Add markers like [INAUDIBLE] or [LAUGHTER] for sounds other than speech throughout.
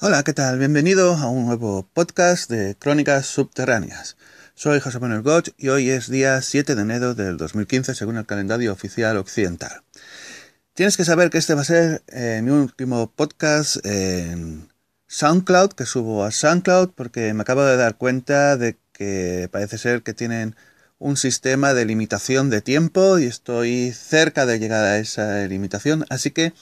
Hola, ¿qué tal? Bienvenido a un nuevo podcast de Crónicas Subterráneas. Soy José Manuel Goch y hoy es día 7 de enero del 2015 según el calendario oficial occidental. Tienes que saber que este va a ser eh, mi último podcast en SoundCloud, que subo a SoundCloud porque me acabo de dar cuenta de que parece ser que tienen un sistema de limitación de tiempo y estoy cerca de llegar a esa limitación, así que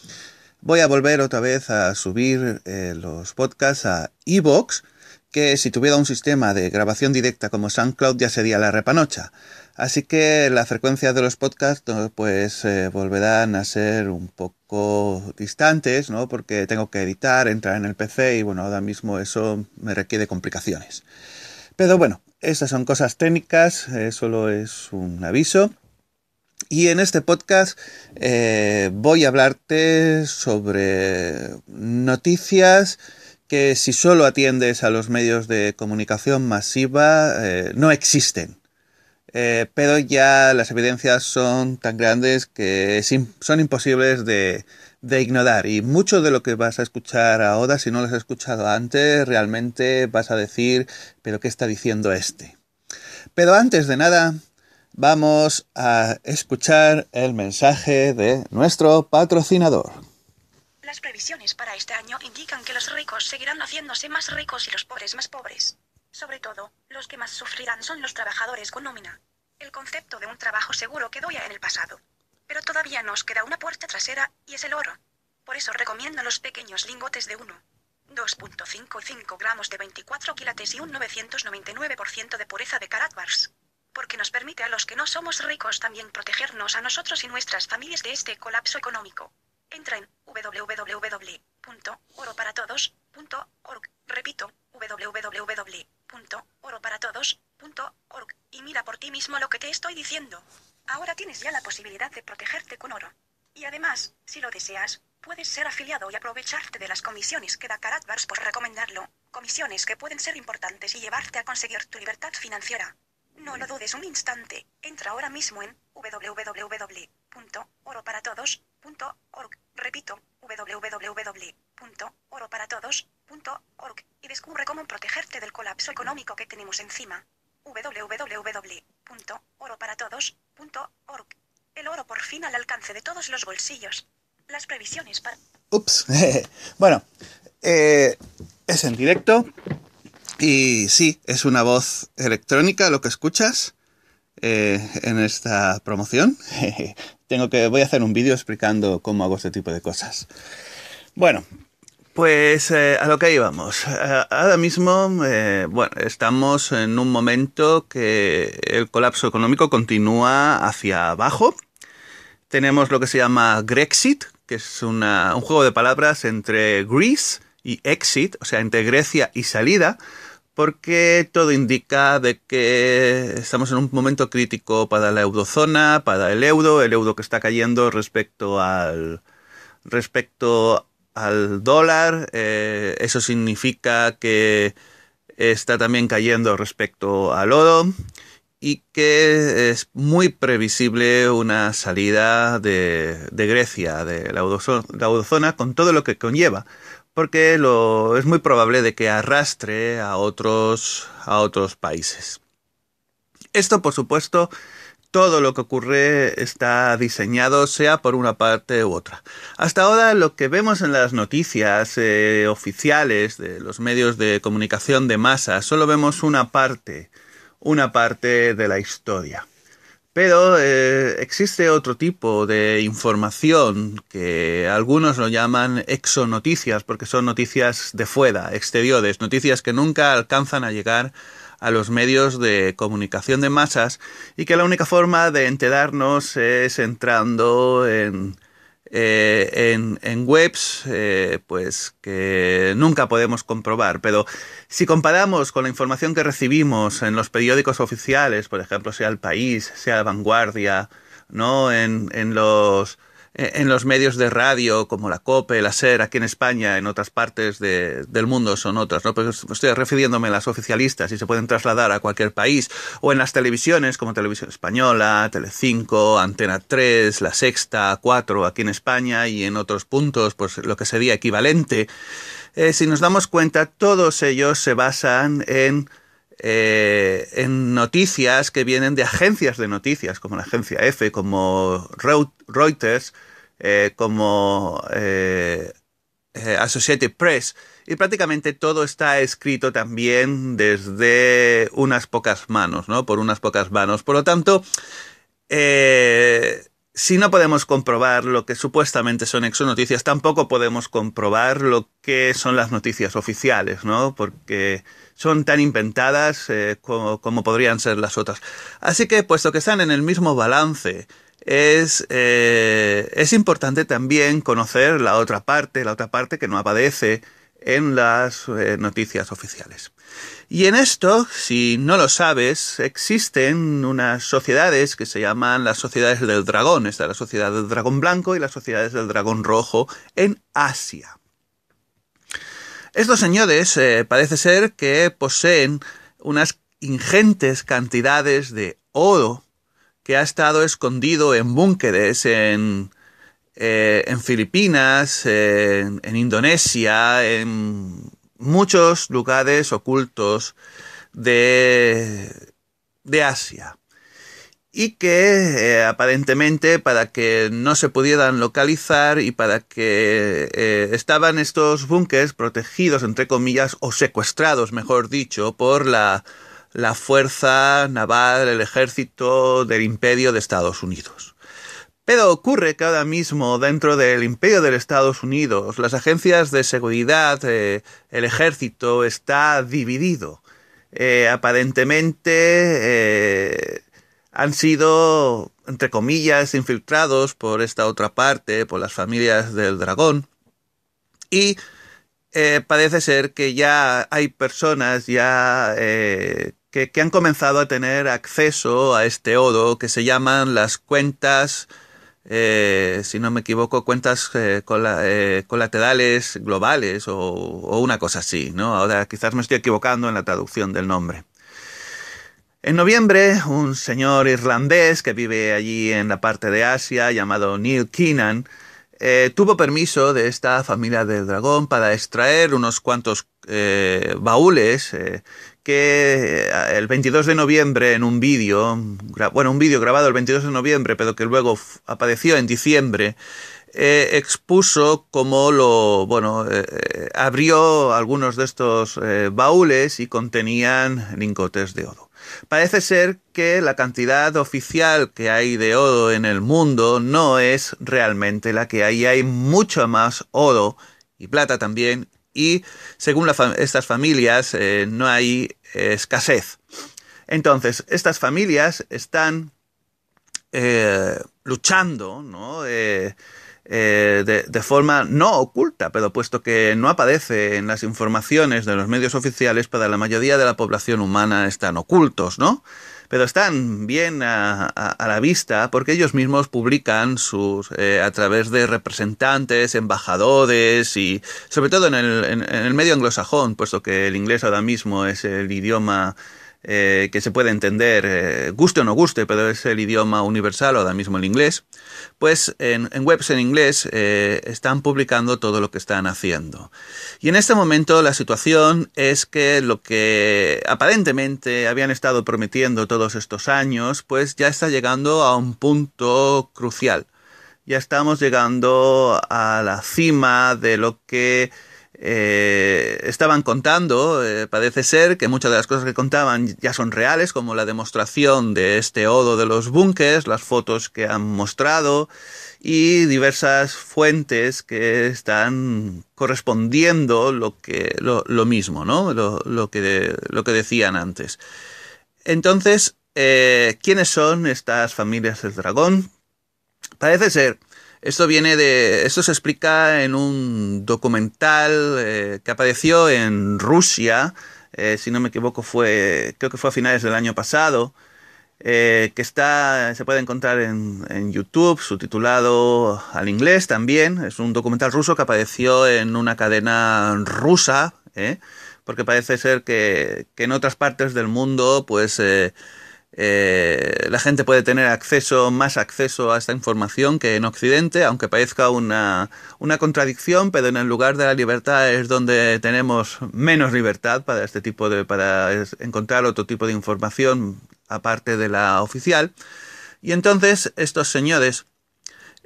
voy a volver otra vez a subir eh, los podcasts a Evox, que si tuviera un sistema de grabación directa como SoundCloud ya sería la repanocha. Así que la frecuencia de los podcasts pues eh, volverán a ser un poco distantes, ¿no? Porque tengo que editar, entrar en el PC y bueno, ahora mismo eso me requiere complicaciones. Pero bueno, esas son cosas técnicas, eh, solo es un aviso. Y en este podcast eh, voy a hablarte sobre noticias que si solo atiendes a los medios de comunicación masiva eh, no existen. Eh, pero ya las evidencias son tan grandes que son imposibles de, de ignorar. Y mucho de lo que vas a escuchar ahora, si no lo has escuchado antes, realmente vas a decir, pero ¿qué está diciendo este? Pero antes de nada, vamos a escuchar el mensaje de nuestro patrocinador. Las previsiones para este año indican que los ricos seguirán haciéndose más ricos y los pobres más pobres. Sobre todo, los que más sufrirán son los trabajadores con nómina. El concepto de un trabajo seguro quedó ya en el pasado. Pero todavía nos queda una puerta trasera, y es el oro. Por eso recomiendo los pequeños lingotes de 1. 2.55 gramos de 24 quilates y un 999% de pureza de Karatbars porque nos permite a los que no somos ricos también protegernos a nosotros y nuestras familias de este colapso económico. Entra en www.oroparatodos.org, repito, www.oroparatodos.org, y mira por ti mismo lo que te estoy diciendo. Ahora tienes ya la posibilidad de protegerte con oro. Y además, si lo deseas, puedes ser afiliado y aprovecharte de las comisiones que da Karatbars por recomendarlo, comisiones que pueden ser importantes y llevarte a conseguir tu libertad financiera. No lo dudes un instante. Entra ahora mismo en www.oroparatodos.org. Repito, www.oroparatodos.org y descubre cómo protegerte del colapso económico que tenemos encima. www.oroparatodos.org. El oro por fin al alcance de todos los bolsillos. Las previsiones para... Ups. [LAUGHS] bueno, eh, es en directo. Y sí, es una voz electrónica lo que escuchas eh, en esta promoción. [LAUGHS] Tengo que, voy a hacer un vídeo explicando cómo hago este tipo de cosas. Bueno, pues eh, a lo que íbamos. Eh, ahora mismo, estamos en un momento que el colapso económico continúa hacia abajo. Tenemos lo que se llama Grexit, que es un juego de palabras entre Greece y Exit, o sea, entre Grecia y salida porque todo indica de que estamos en un momento crítico para la eurozona, para el euro, el euro que está cayendo respecto al respecto al dólar, eh, eso significa que está también cayendo respecto al oro y que es muy previsible una salida de, Grecia, de la eurozona, con todo lo que conlleva porque lo, es muy probable de que arrastre a otros, países. Esto, por supuesto, todo lo que ocurre está diseñado sea por una parte u otra. Hasta ahora lo que vemos en las noticias eh, oficiales de los medios de comunicación de masa, solo vemos una parte, una parte de la historia. Pero eh, existe otro tipo de información que algunos lo llaman exonoticias, porque son noticias de fuera, exteriores, noticias que nunca alcanzan a llegar a los medios de comunicación de masas y que la única forma de enterarnos es entrando en eh, en, webs eh, pues que nunca podemos comprobar. Pero si comparamos con la información que recibimos en los periódicos oficiales, por ejemplo, sea El País, sea La Vanguardia, ¿no? en, en los eh, en los medios de radio como la COPE, la SER, aquí en España, en otras partes del mundo son otras, ¿no? Pero pues estoy refiriéndome a las oficialistas y se pueden trasladar a cualquier país, o en las televisiones como Televisión Española, Telecinco, Antena 3, La Sexta, 4, aquí en España y en otros puntos, pues lo que sería equivalente. Eh, si nos damos cuenta, todos ellos se basan en eh, en noticias que vienen de agencias de noticias, como la agencia EFE, como Reuters, eh, como eh, Associated Press, y prácticamente todo está escrito también desde unas pocas manos, ¿no? Por unas pocas manos. Por lo tanto, si no podemos comprobar lo que supuestamente son exonoticias, tampoco podemos comprobar lo que son las noticias oficiales, ¿no? Porque son tan inventadas eh, como, podrían ser las otras. Así que, puesto que están en el mismo balance, es, eh, es importante también conocer la otra parte, la otra parte que no aparece en las eh, noticias oficiales. Y en esto, si no lo sabes, existen unas sociedades que se llaman las sociedades del dragón. Está la sociedad del dragón blanco y las sociedades del dragón rojo en Asia. Estos señores eh, parece ser que poseen unas ingentes cantidades de oro que ha estado escondido en búnkeres, en eh, en Filipinas, eh, en, Indonesia, en muchos lugares ocultos de, Asia. Y que eh, aparentemente para que no se pudieran localizar y para que estaban estos búnkers protegidos, entre comillas, o secuestrados, mejor dicho, por la fuerza naval, el ejército del imperio de Estados Unidos. Pero ocurre que ahora mismo dentro del imperio de los Estados Unidos, las agencias de seguridad, eh, el ejército está dividido. Eh, aparentemente eh, han sido, entre comillas, infiltrados por esta otra parte, por las familias del dragón. Y parece ser que ya hay personas ya que, que han comenzado a tener acceso a este oro que se llaman las cuentas eh, si no me equivoco, cuentas eh, eh, colaterales globales o, una cosa así, ¿no? Ahora quizás me estoy equivocando en la traducción del nombre. En noviembre, un señor irlandés que vive allí en la parte de Asia, llamado Neil Keenan, tuvo permiso de esta familia del dragón para extraer unos cuantos baúles que eh, el 22 de noviembre en un vídeo, bueno, un vídeo grabado el 22 de noviembre, pero que luego apareció en diciembre, eh, expuso cómo lo, bueno, eh, abrió algunos de estos baúles y contenían lingotes de oro. Parece ser que la cantidad oficial que hay de oro en el mundo no es realmente la que hay, hay mucho más oro y plata también y según estas familias eh, no hay escasez. Entonces, estas familias están eh, luchando ¿no? Eh, de, de, forma no oculta, pero puesto que no aparece en las informaciones de los medios oficiales, para la mayoría de la población humana están ocultos, ¿no? pero están bien a, a, la vista porque ellos mismos publican sus eh, a través de representantes, embajadores y sobre todo en el, en el medio anglosajón, puesto que el inglés ahora mismo es el idioma eh, que se puede entender, eh, guste o no guste, pero es el idioma universal, ahora mismo el inglés, pues en, webs en inglés eh, están publicando todo lo que están haciendo. Y en este momento la situación es que lo que aparentemente habían estado prometiendo todos estos años, pues ya está llegando a un punto crucial. Ya estamos llegando a la cima de lo que eh, estaban contando, eh, parece ser que muchas de las cosas que contaban ya son reales, como la demostración de este odo de los búnkers, las fotos que han mostrado y diversas fuentes que están correspondiendo lo, que, lo, mismo, ¿no? Lo, que, lo que decían antes. Entonces, eh, ¿quiénes son estas familias del dragón? Parece ser. Esto viene de. Esto se explica en un documental eh, que apareció en Rusia. Eh, si no me equivoco, fue. Creo que fue a finales del año pasado. Eh, que está, se puede encontrar en, YouTube, subtitulado al inglés también. Es un documental ruso que apareció en una cadena rusa, porque parece ser que, en otras partes del mundo, pues eh, la gente puede tener acceso, más acceso a esta información que en Occidente, aunque parezca una, contradicción, pero en el lugar de la libertad es donde tenemos menos libertad para este tipo de, para encontrar otro tipo de información aparte de la oficial. Y entonces estos señores,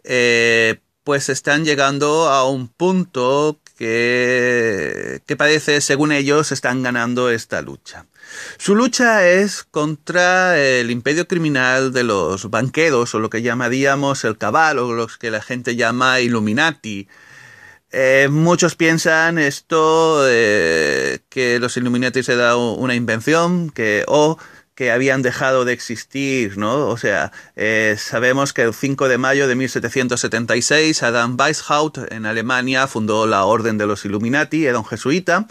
eh, pues están llegando a un punto que, que parece, según ellos, están ganando esta lucha. Su lucha es contra el imperio criminal de los banqueros, o lo que llamaríamos el cabal, o los que la gente llama Illuminati. Eh, muchos piensan esto, eh, que los Illuminati se da una invención, que o que habían dejado de existir, ¿no? O sea, eh, sabemos que el 5 de mayo de 1776 Adam Weishaupt en Alemania fundó la Orden de los Illuminati, era un jesuita,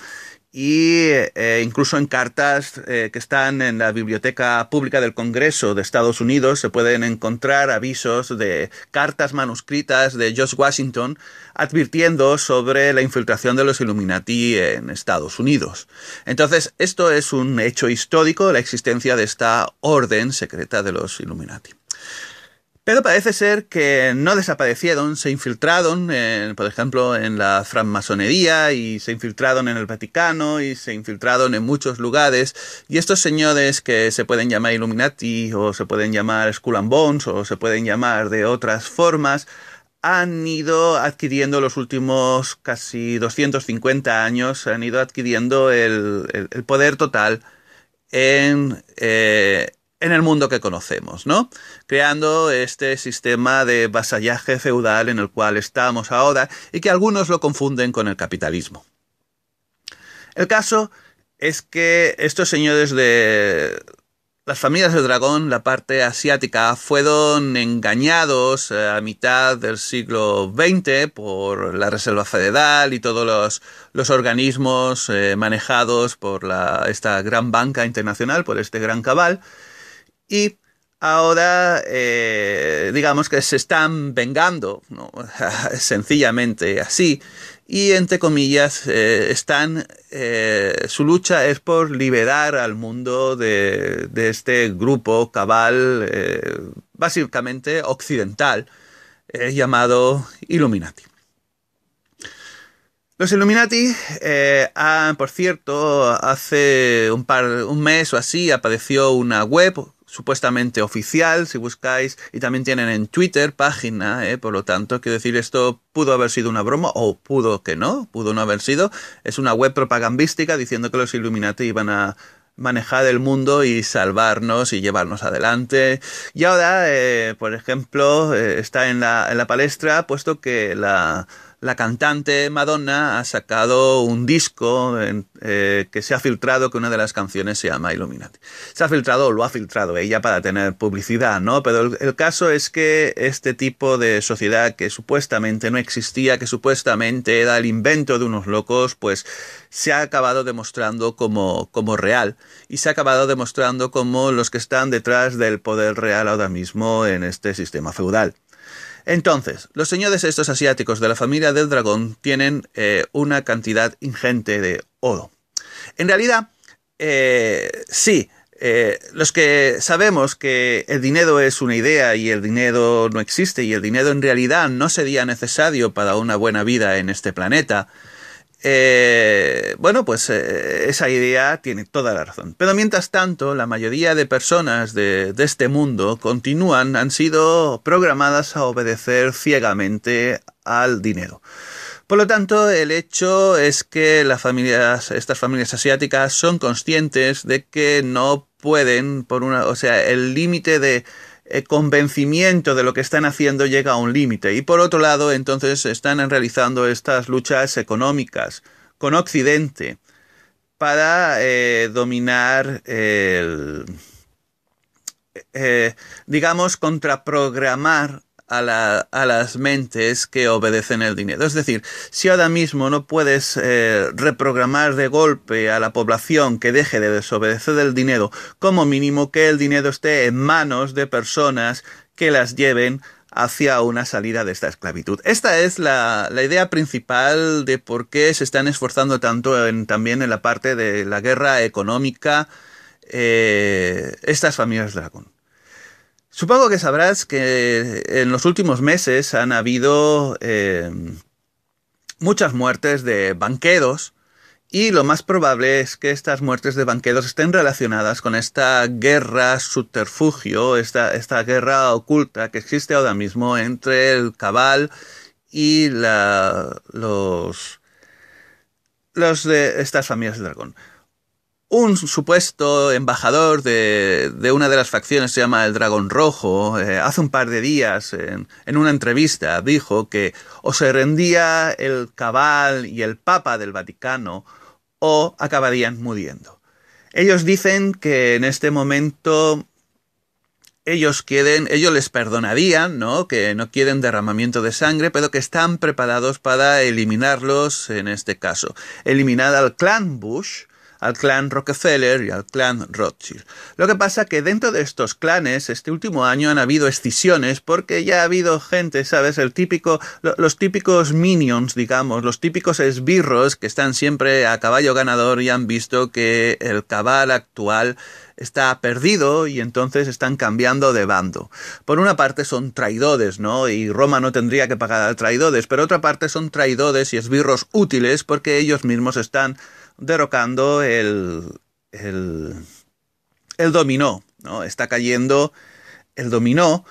y eh, incluso en cartas eh, que están en la Biblioteca Pública del Congreso de Estados Unidos se pueden encontrar avisos de cartas manuscritas de George Washington advirtiendo sobre la infiltración de los Illuminati en Estados Unidos. Entonces, esto es un hecho histórico, la existencia de esta orden secreta de los Illuminati. Pero parece ser que no desaparecieron, se infiltraron, eh, por ejemplo, en la francmasonería y se infiltraron en el Vaticano y se infiltraron en muchos lugares. Y estos señores que se pueden llamar Illuminati o se pueden llamar Skull and Bones o se pueden llamar de otras formas, han ido adquiriendo los últimos casi 250 años, han ido adquiriendo el, poder total en, eh, en el mundo que conocemos, ¿no? Creando este sistema de vasallaje feudal en el cual estamos ahora y que algunos lo confunden con el capitalismo. El caso es que estos señores de las familias del dragón, la parte asiática, fueron engañados eh, a mitad del siglo XX por la Reserva Federal y todos los, organismos eh, manejados por esta gran banca internacional, por este gran cabal, y ahora eh, digamos que se están vengando, [LAUGHS] sencillamente así, y entre comillas eh, están, eh, su lucha es por liberar al mundo de, este grupo cabal, básicamente occidental, llamado Illuminati. Los Illuminati, han, por cierto, hace un, par, un mes o así apareció una web supuestamente oficial, si buscáis, y también tienen en Twitter página, eh, por lo tanto, quiero decir, esto pudo haber sido una broma o pudo que no, pudo no haber sido. Es una web propagandística diciendo que los Illuminati iban a manejar el mundo y salvarnos y llevarnos adelante. Y ahora, eh, por ejemplo, eh, está en la, en la palestra, puesto que la la cantante Madonna ha sacado un disco eh, que se ha filtrado, que una de las canciones se llama Illuminati. Se ha filtrado, o lo ha filtrado ella para tener publicidad, ¿no? Pero el, caso es que este tipo de sociedad que supuestamente no existía, que supuestamente era el invento de unos locos, pues se ha acabado demostrando como, como real y se ha acabado demostrando como los que están detrás del poder real ahora mismo en este sistema feudal. Entonces, los señores estos asiáticos de la familia del dragón tienen eh, una cantidad ingente de oro. En realidad, eh, sí, eh, los que sabemos que el dinero es una idea y el dinero no existe y el dinero en realidad no sería necesario para una buena vida en este planeta, eh, bueno, pues eh, esa idea tiene toda la razón. Pero mientras tanto, la mayoría de personas de, de este mundo continúan, han sido programadas a obedecer ciegamente al dinero. Por lo tanto, el hecho es que las familias, estas familias asiáticas son conscientes de que no pueden, por una, o sea, el límite de, eh, convencimiento de lo que están haciendo llega a un límite. Y por otro lado, entonces están realizando estas luchas económicas con Occidente para eh, dominar el, eh, digamos, contraprogramar a, las mentes que obedecen el dinero. Es decir, si ahora mismo no puedes eh, reprogramar de golpe a la población que deje de desobedecer el dinero, como mínimo que el dinero esté en manos de personas que las lleven hacia una salida de esta esclavitud. Esta es la, idea principal de por qué se están esforzando tanto también en la parte de la guerra económica eh, estas familias dragón. Supongo que sabrás que en los últimos meses han habido eh, muchas muertes de banqueros y lo más probable es que estas muertes de banqueros estén relacionadas con esta guerra subterfugio, esta, esta guerra oculta que existe ahora mismo entre el cabal y la, los, los de estas familias de dragón un supuesto embajador de, una de las facciones, se llama el Dragón Rojo, eh, hace un par de días en, una entrevista dijo que o se rendía el cabal y el papa del Vaticano o acabarían muriendo. Ellos dicen que en este momento ellos quieren, ellos les perdonarían, ¿no? Que no quieren derramamiento de sangre, pero que están preparados para eliminarlos en este caso. Eliminar al clan Bush, al clan Rockefeller y al clan Rothschild. Lo que pasa que dentro de estos clanes este último año han habido escisiones porque ya ha habido gente, ¿sabes? El típico, los típicos minions, digamos, los típicos esbirros que están siempre a caballo ganador y han visto que el cabal actual está perdido y entonces están cambiando de bando. Por una parte son traidores, ¿no? Y Roma no tendría que pagar a traidores, pero otra parte son traidores y esbirros útiles porque ellos mismos están derrocando el, el, dominó, Está cayendo el dominó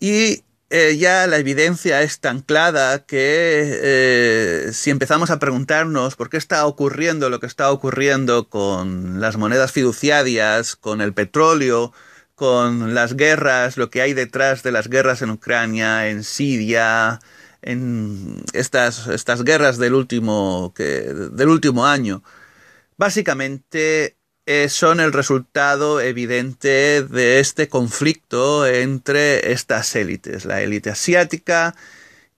y eh, ya la evidencia es tan clara que eh, si empezamos a preguntarnos por qué está ocurriendo lo que está ocurriendo con las monedas fiduciarias, con el petróleo, con las guerras, lo que hay detrás de las guerras en Ucrania, en Siria, en estas, estas guerras del último, del último año, básicamente eh, son el resultado evidente de este conflicto entre estas élites, la élite asiática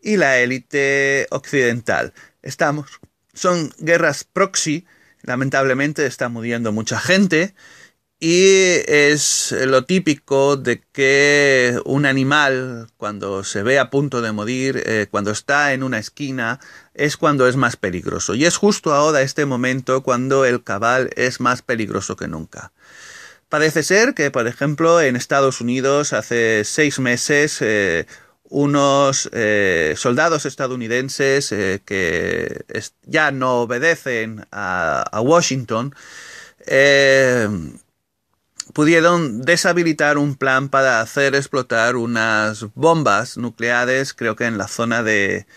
y la élite occidental. Estamos, son guerras proxy, lamentablemente está muriendo mucha gente, y es lo típico de que un animal, cuando se ve a punto de morir, eh, cuando está en una esquina, es cuando es más peligroso. Y es justo ahora este momento cuando el cabal es más peligroso que nunca. Parece ser que, por ejemplo, en Estados Unidos hace seis meses, eh, unos eh, soldados estadounidenses que ya no obedecen a, Washington, pudieron deshabilitar un plan para hacer explotar unas bombas nucleares, creo que en la zona de...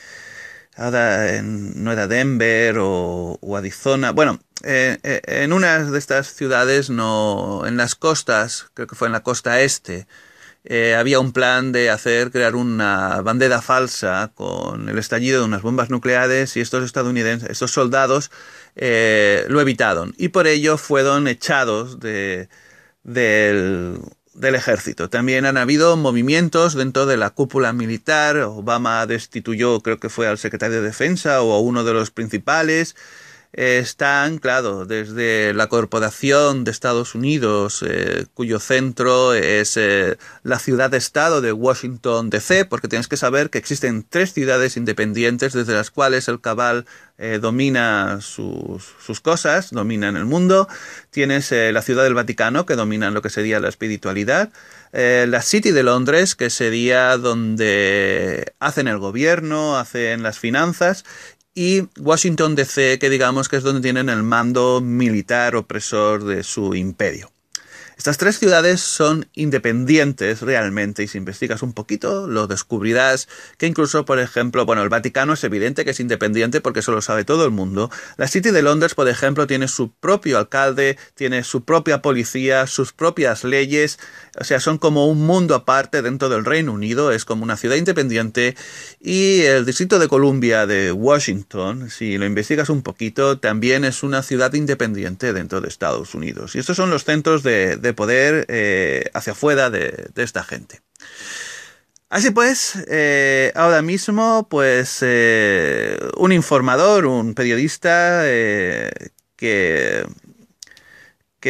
Ahora en, no Denver o, o Arizona. Bueno, eh, eh, en una de estas ciudades, no, en las costas, creo que fue en la costa este, eh, había un plan de hacer crear una bandera falsa con el estallido de unas bombas nucleares y estos estadounidenses, estos soldados, lo evitaron y por ello fueron echados de, del, del ejército. También han habido movimientos dentro de la cúpula militar. Obama destituyó, creo que fue al secretario de Defensa o a uno de los principales está anclado desde la Corporación de Estados Unidos, eh, cuyo centro es eh, la ciudad-estado de Washington, D.C., porque tienes que saber que existen tres ciudades independientes desde las cuales el cabal eh, domina sus, sus, cosas, domina en el mundo. Tienes la ciudad del Vaticano, que domina lo que sería la espiritualidad. la City de Londres, que sería donde hacen el gobierno, hacen las finanzas, y Washington DC, que digamos que es donde tienen el mando militar opresor de su imperio. Estas tres ciudades son independientes realmente y si investigas un poquito lo descubrirás que incluso, por ejemplo, bueno, el Vaticano es evidente que es independiente porque eso lo sabe todo el mundo. La City de Londres, por ejemplo, tiene su propio alcalde, tiene su propia policía, sus propias leyes, o sea, son como un mundo aparte dentro del Reino Unido, es como una ciudad independiente y el Distrito de Columbia de Washington, si lo investigas un poquito, también es una ciudad independiente dentro de Estados Unidos. Y estos son los centros de, de poder eh, hacia afuera de, esta gente. Así pues, eh, ahora mismo, pues eh, un informador, un periodista que,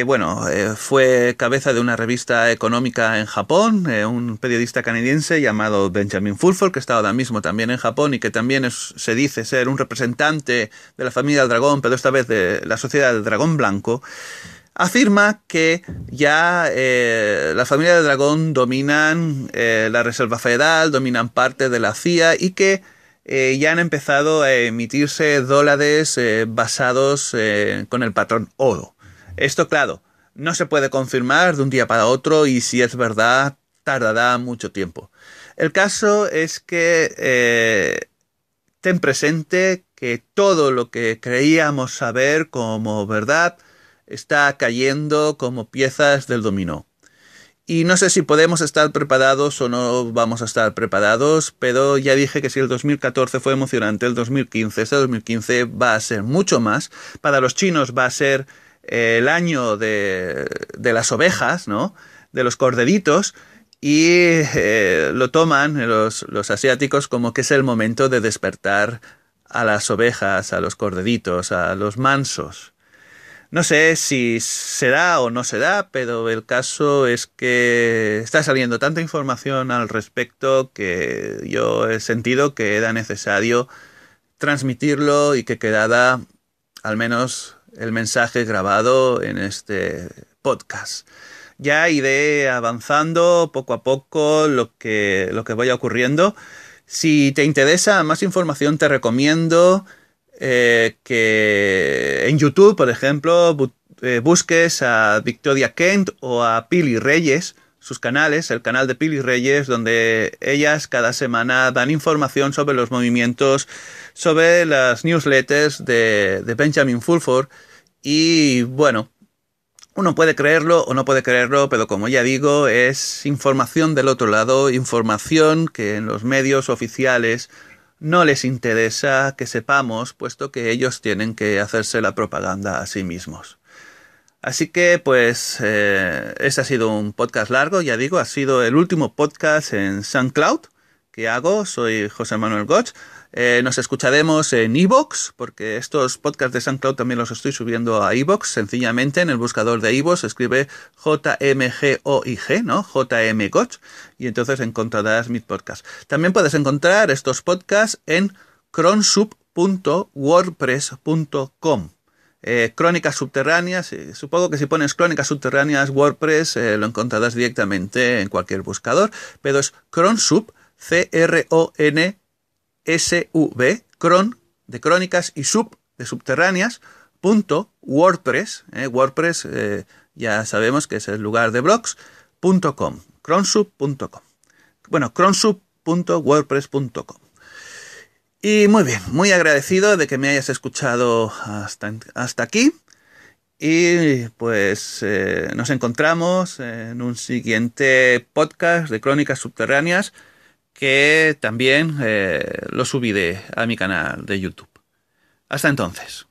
bueno, fue cabeza de una revista económica en Japón, un periodista canadiense llamado Benjamin Fulford, que está ahora mismo también en Japón y que también se dice ser un representante de la familia del dragón, pero esta vez de la sociedad del dragón blanco afirma que ya eh, la familia de Dragón dominan eh, la Reserva Federal, dominan parte de la CIA y que eh, ya han empezado a emitirse dólares basados con el patrón oro. Esto, claro, no se puede confirmar de un día para otro y si es verdad, tardará mucho tiempo. El caso es que ten presente que todo lo que creíamos saber como verdad, está cayendo como piezas del dominó. Y no sé si podemos estar preparados o no vamos a estar preparados, pero ya dije que si el 2014 fue emocionante, el 2015, este 2015 va a ser mucho más. Para los chinos va a ser eh, el año de, las ovejas, ¿no? De los cordeditos y eh, lo toman los, los, asiáticos como que es el momento de despertar a las ovejas, a los cordeditos a los mansos. No sé si se da o no se da, pero el caso es que está saliendo tanta información al respecto que yo he sentido que era necesario transmitirlo y que quedara al menos el mensaje grabado en este podcast. Ya iré avanzando poco a poco lo que, lo que vaya ocurriendo. Si te interesa más información te recomiendo eh, que en YouTube, por ejemplo, eh, busques a Victoria Kent o a Pili Reyes, sus canales, el canal de Pili Reyes, donde ellas cada semana dan información sobre los movimientos, sobre las newsletters de Benjamin Fulford. Y bueno, uno puede creerlo o no puede creerlo, pero como ya digo, es información del otro lado, información que en los medios oficiales no les interesa que sepamos, puesto que ellos tienen que hacerse la propaganda a sí mismos. Así que, pues, eh, este ha sido un podcast largo, ya digo, ha sido el último podcast en SoundCloud que hago. Soy José Manuel Gotch. Eh, nos escucharemos en Evox, porque estos podcasts de SoundCloud también los estoy subiendo a Evox. Sencillamente en el buscador de IVOX escribe JMGOIG, ¿no? JMGOT, y entonces encontrarás mis podcasts. También puedes encontrar estos podcasts en cronsub.wordpress.com. Eh, crónicas subterráneas. Eh, supongo que si pones crónicas subterráneas WordPress lo encontrarás directamente en cualquier buscador, pero es cronsub, C-R-O-N SV, cron, de crónicas y sub, de subterráneas, punto WordPress, eh, WordPress eh, ya sabemos que es el lugar de blogs, punto com, cronsub.com. Bueno, cronsub.wordpress.com. Y muy bien, muy agradecido de que me hayas escuchado hasta, hasta aquí. Y pues eh, nos encontramos en un siguiente podcast de Crónicas Subterráneas que también eh, lo subí a mi canal de YouTube. Hasta entonces.